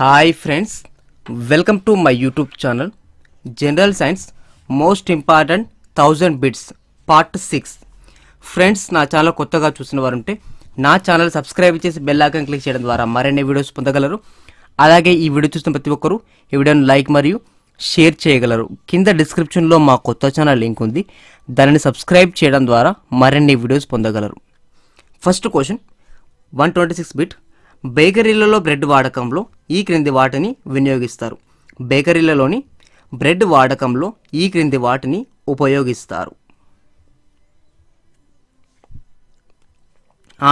hi friends welcome to my YouTube channel general science most important thousand bits part six friends నా channel కొత్తగా చూసిన వారు ఉంటే నా ఛానల్ సబ్స్క్రైబ్ చేసి బెల్ ఐకాన్ క్లిక్ చేయడం ద్వారా మరిన్ని వీడియోస్ పొందగలరు అలాగే ఈ వీడియో చూసిన ప్రతి ఒక్కరూ ఈ వీడియోను లైక్ మరియు షేర్ చేయగలరు కింద డిస్క్రిప్షన్లో మా కొత్త ఛానల్ లింక్ ఉంది దానిని సబ్స్క్రైబ్ చేయడం ద్వారా మరిన్ని వీడియోస్ పొందగలరు first question one twenty six bit బేకరీలలో బ్రెడ్ వాడకంలో ఈ క్రింది వాటిని వినియోగిస్తారు బేకరీలలోని బ్రెడ్ వాడకంలో ఈ క్రింది వాటిని ఉపయోగిస్తారు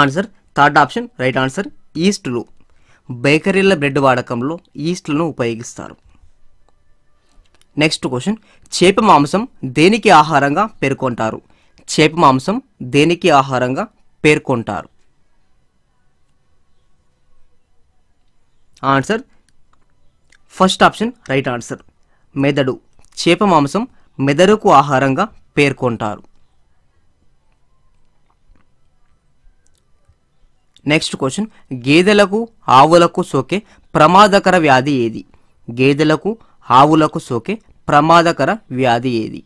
answer third option right answer ఈస్టులు బేకరీల బ్రెడ్ వాడకంలో ఈస్ట్లను ఉపయోగిస్తారు నెక్స్ట్ క్వశ్చన్ చేప మాంసం దేనికి ఆహారంగా పేర్కొంటారు చేప మాంసం దేనికి ఆహారంగా పేర్కొంటారు answer first option right answer మెదడు చేప మాంసం మెదడుకు ఆహారంగా పేర్కొంటారు నెక్స్ట్ క్వశ్చన్ గేదెలకు ఆవులకు సోకే ప్రమాదకర వ్యాధి ఏది గేదెలకు ఆవులకు సోకే ప్రమాదకర వ్యాధి ఏది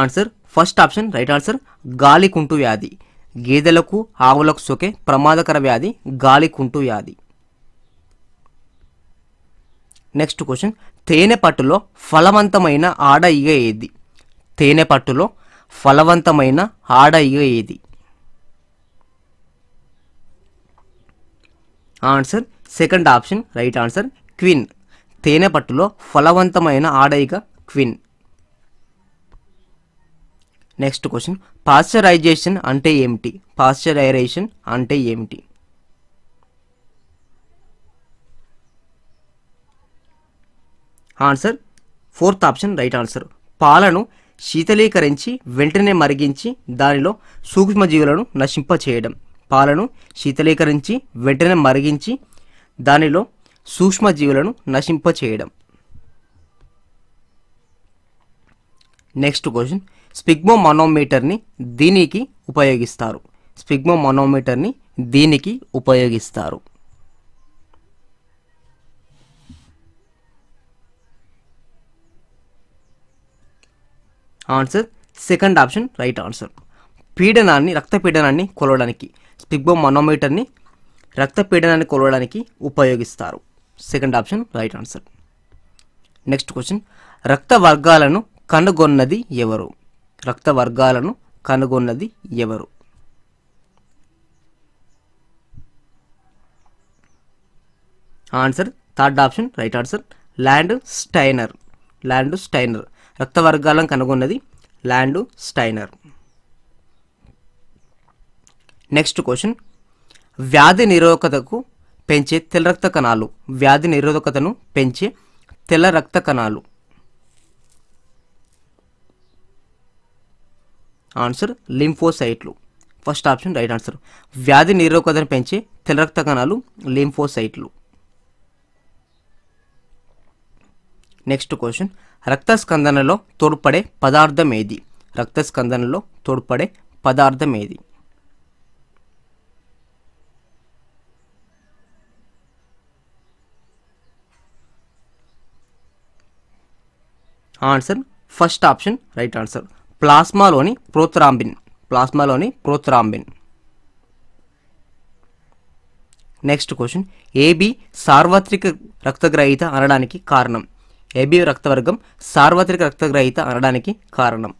answer first option right answer గాలి కుంటు వ్యాధి గేదెలకు ఆవులకు సోకే ప్రమాదకర వ్యాధి గాలి కుంటు వ్యాధి నెక్స్ట్ క్వశ్చన్ తేనె పట్టులో ఫలవంతమైన ఆడ ఇగ ఏది తేనె పట్టులో ఫలవంతమైన ఆడ ఇగ ఏది answer second option right answer queen తేనె పట్టులో ఫలవంతమైన ఆడ ఇగ క్విన్ నెక్స్ట్ క్వశ్చన్ పాశ్చరైజేషన్ అంటే ఏమిటి పాశ్చరైజేషన్ అంటే ఏమిటి answer fourth option right answer పాలను శీతలీకరించి వెంటనే మరిగించి దానిలో సూక్ష్మజీవులను నశింపచేయడం పాలను శీతలీకరించి వెంటనే మరిగించి దానిలో సూక్ష్మజీవులను నశింపచేయడం నెక్స్ట్ క్వశ్చన్ స్పిగ్మో మనోమీటర్ని దీనికి ఉపయోగిస్తారు స్పిగ్మో మనోమీటర్ని దీనికి ఉపయోగిస్తారు answer second option right answer పీడనాన్ని రక్తపీడనాన్ని కొలవడానికి స్పిగ్బో మనోమీటర్ని రక్తపీడనాన్ని కొలవడానికి ఉపయోగిస్తారు second option right answer next question రక్త వర్గాలను కనుగొన్నది ఎవరు రక్త వర్గాలను కనుగొన్నది ఎవరు answer third option right answer Landsteiner Landsteiner రక్త వర్గాలను కనుగొన్నది ల్యాండ్ స్టైనర్ నెక్స్ట్ క్వశ్చన్ వ్యాధి నిరోధకతకు పెంచే తెల్ల రక్త కణాలు వ్యాధి నిరోధకతను పెంచే తెల్ల రక్త కణాలు ఆన్సర్ లింఫోసైట్లు ఫస్ట్ ఆప్షన్ రైట్ ఆన్సర్ వ్యాధి నిరోధకతను పెంచే తెల్ల రక్త కణాలు లింఫోసైట్లు నెక్స్ట్ క్వశ్చన్ రక్తస్కందనలో తోడ్పడే పదార్థం ఏది రక్తస్కందనలో తోడ్పడే పదార్థం ఏది answer first option right answer ప్లాస్మాలోని ప్రోత్రాంబిన్ ప్లాస్మాలోని ప్రోత్రాంబిన్ నెక్స్ట్ క్వశ్చన్ ఏబి సార్వత్రిక రక్తగ్రహీత అనడానికి కారణం ఏబి రక్తవర్గం సార్వత్రిక రక్తగ్రహీత అనడానికి కారణం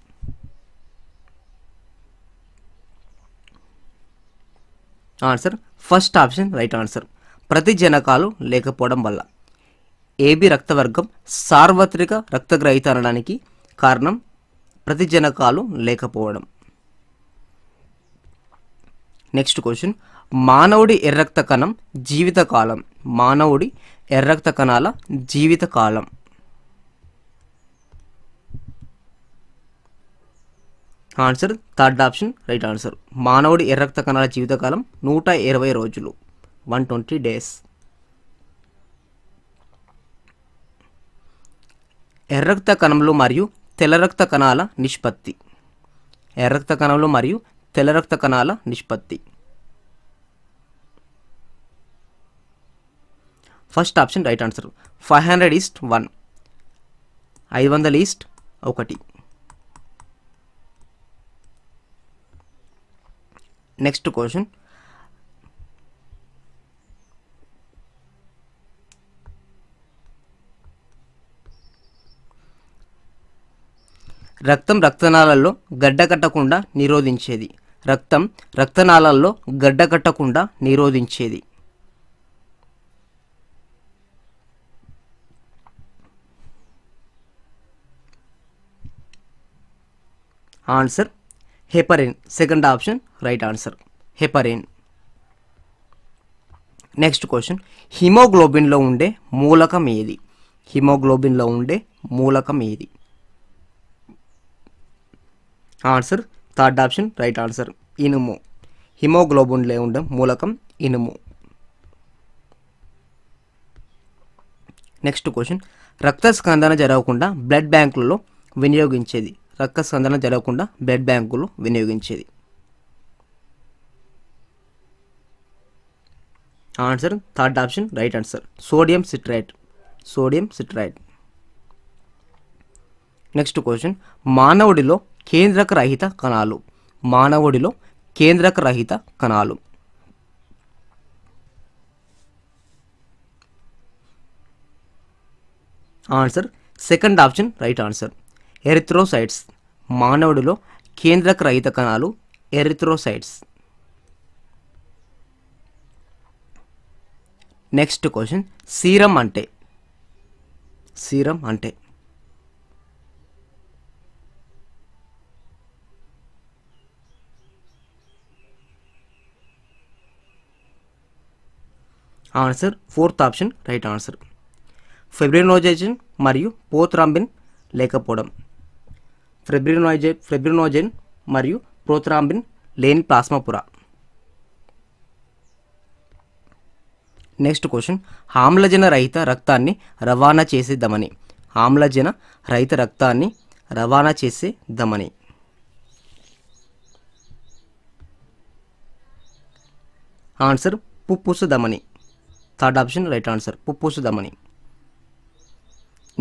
answer first option right answer ప్రతి జనకాలు లేకపోవడం వల్ల ఏబి రక్తవర్గం సార్వత్రిక రక్తగ్రహీత అనడానికి కారణం ప్రతిజనకాలు లేకపోవడం నెక్స్ట్ క్వశ్చన్ మానవుడి ఎర్రక్త కణం జీవితకాలం మానవుడి ఎర్రక్త కణాల జీవితకాలం answer third option right answer మానవుడి ఎర్రక్త కణాల జీవితకాలం నూట ఇరవై రోజులు వన్ ట్వంటీ డేస్ ఎర్రక్త కణములు మరియు తెల్ల రక్త కణాల నిష్పత్తి ఎర్రక్త కణాలు మరియు తెల్ల రక్త కణాల నిష్పత్తి first option right answer five hundred is to one ఐదు వందల ఈస్ట్ ఒకటి నెక్స్ట్ క్వశ్చన్ రక్తం రక్తనాళాల్లో గడ్డకట్టకుండా నిరోధించేది రక్తం రక్తనాళాల్లో గడ్డకట్టకుండా నిరోధించేది answer heparin second option right answer heparin next question హిమోగ్లోబిన్లో ఉండే మూలకం ఏది హిమోగ్లోబిన్లో ఉండే మూలకం ఏది answer third option right answer ఇనుము లే ఉండే మూలకం ఇనుము నెక్స్ట్ క్వశ్చన్ రక్త స్కందన జరగకుండా బ్లడ్ బ్యాంకులలో వినియోగించేది రక్త స్కందన జరగకుండా బ్లడ్ బ్యాంకులు వినియోగించేది answer third option right answer sodium citrate sodium citrate next question మానవుడిలో కేంద్రక రహిత కణాలు మానవుడిలో కేంద్రక రహిత కణాలు answer second option right answer erythrocytes మానవుడిలో కేంద్రక రహిత కణాలు ఎరిథ్రోసైట్స్ నెక్స్ట్ క్వశ్చన్ సీరం అంటే సీరం అంటే answer fourth option right answer fibrinogen మరియు పోత్రాంబిన్ లేకపోవడం ఫెబ్రినోజ ఫెబ్రినోజెన్ మరియు ప్రోత్రాంబిన్ లేని ప్లాస్మాపుర నెక్స్ట్ క్వశ్చన్ ఆమ్లజన రహిత రక్తాన్ని రవాణా చేసే దమని ఆమ్లజన రహిత రక్తాన్ని రవాణా చేసే దమని ఆన్సర్ పుప్పుసు దమని థర్డ్ ఆప్షన్ రైట్ ఆన్సర్ పుప్పూసు ధమని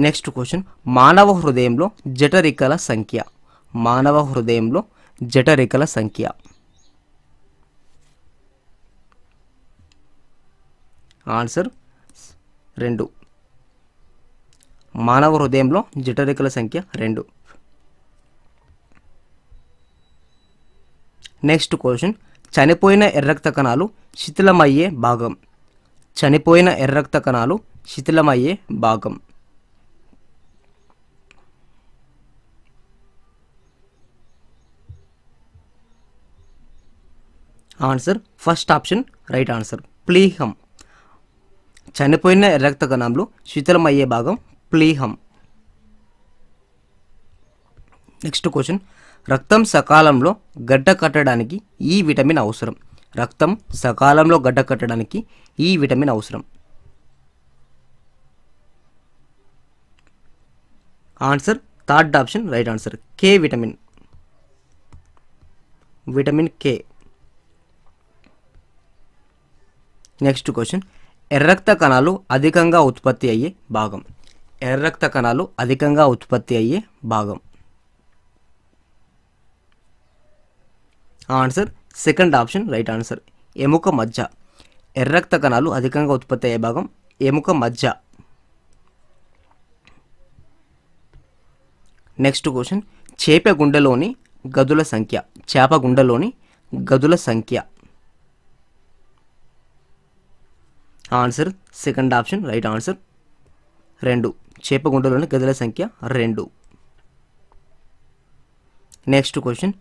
నెక్స్ట్ క్వశ్చన్ మానవ హృదయంలో జఠరికల సంఖ్య మానవ హృదయంలో జఠరికల సంఖ్య ఆన్సర్ రెండు మానవ హృదయంలో జఠరికల సంఖ్య రెండు నెక్స్ట్ క్వశ్చన్ చనిపోయిన ఎర్రక్త కణాలు శిథిలమయ్యే భాగం చనిపోయిన ఎర్రక్త కణాలు శిథిలమయ్యే భాగం answer first option right answer ప్లీహం చనిపోయిన రక్త కణంలో శిథిలమయ్యే భాగం ప్లీహం నెక్స్ట్ క్వశ్చన్ రక్తం సకాలంలో గడ్డ కట్టడానికి ఈ విటమిన్ అవసరం రక్తం సకాలంలో గడ్డకట్టడానికి ఈ విటమిన్ అవసరం answer third option right answer K vitamin vitamin K next question ఎర్రక్త కణాలు అధికంగా ఉత్పత్తి అయ్యే భాగం ఎర్రక్త కణాలు అధికంగా ఉత్పత్తి అయ్యే భాగం answer second option right answer ఎముక మజ్జ ఎర్రక్త కణాలు అధికంగా ఉత్పత్తి అయ్యే భాగం ఎముక మజ్జ నెక్స్ట్ క్వశ్చన్ చేప గుండెలోని గదుల సంఖ్య చేప గుండెలోని గదుల సంఖ్య answer second option right answer రెండు చేప గుండెలోని గదుల సంఖ్య రెండు నెక్స్ట్ క్వశ్చన్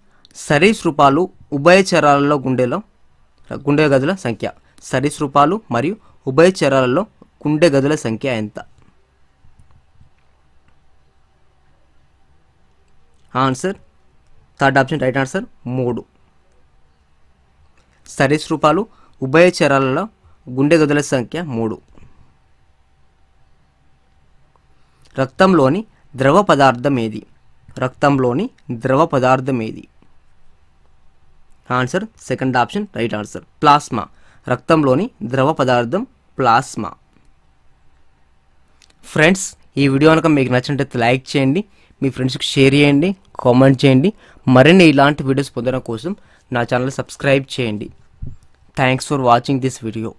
సరీసృపాలు ఉభయచరాలలో గుండెలో గుండె గదుల సంఖ్య సరీసృపాలు మరియు ఉభయచరాలలో గుండె గదుల సంఖ్య ఎంత answer third option right answer మూడు సరీసృపాలు ఉభయచరాలలో గుండె గదుల సంఖ్య మూడు రక్తంలోని ద్రవ పదార్థం ఏది రక్తంలోని ద్రవ పదార్థం ఏది answer second option right answer plasma రక్తంలోని ద్రవ పదార్థం ప్లాస్మా ఫ్రెండ్స్ ఈ వీడియో కనుక మీకు అయితే లైక్ చేయండి మీ ఫ్రెండ్స్కి షేర్ చేయండి కామెంట్ చేయండి మరిన్ని ఇలాంటి వీడియోస్ పొందడం కోసం నా ఛానల్ సబ్స్క్రైబ్ చేయండి thanks for watching this video